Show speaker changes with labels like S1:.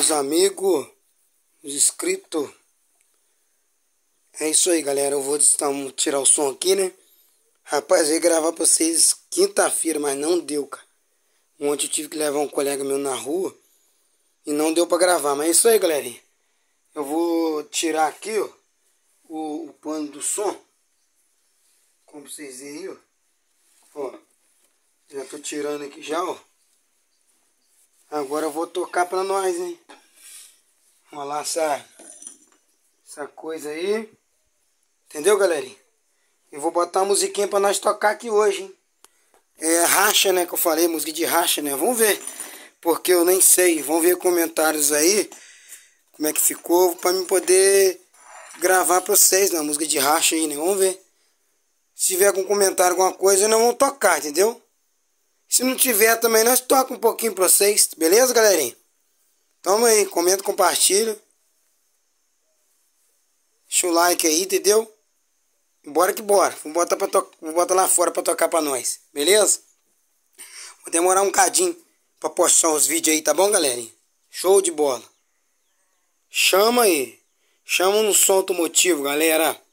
S1: meus amigos, os inscritos. É isso aí, galera. Eu vou tirar o som aqui, né? Rapaz, eu ia gravar pra vocês quinta-feira, mas não deu, cara. Ontem eu tive que levar um colega meu na rua e não deu pra gravar. Mas é isso aí, galerinha. Eu vou tirar aqui, ó, o, o pano do som. Como vocês veem aí, ó. Ó, já tô tirando aqui já, ó. Agora eu vou tocar pra nós, hein? Vamos lá essa, essa coisa aí. Entendeu, galerinha? Eu vou botar a musiquinha pra nós tocar aqui hoje, hein? É racha, né? Que eu falei, música de racha, né? Vamos ver. Porque eu nem sei. Vamos ver comentários aí. Como é que ficou. Pra mim poder gravar pra vocês, né? Música de racha aí, né? Vamos ver. Se tiver algum comentário, alguma coisa, nós vamos tocar, entendeu? Se não tiver também, nós tocamos um pouquinho pra vocês. Beleza, galerinha? Tamo aí, comenta, compartilha. Deixa o like aí, entendeu? Bora que bora. Vou botar, pra to... Vou botar lá fora pra tocar pra nós, beleza? Vou demorar um cadinho pra postar os vídeos aí, tá bom, galerinha? Show de bola. Chama aí. Chama no som automotivo, galera.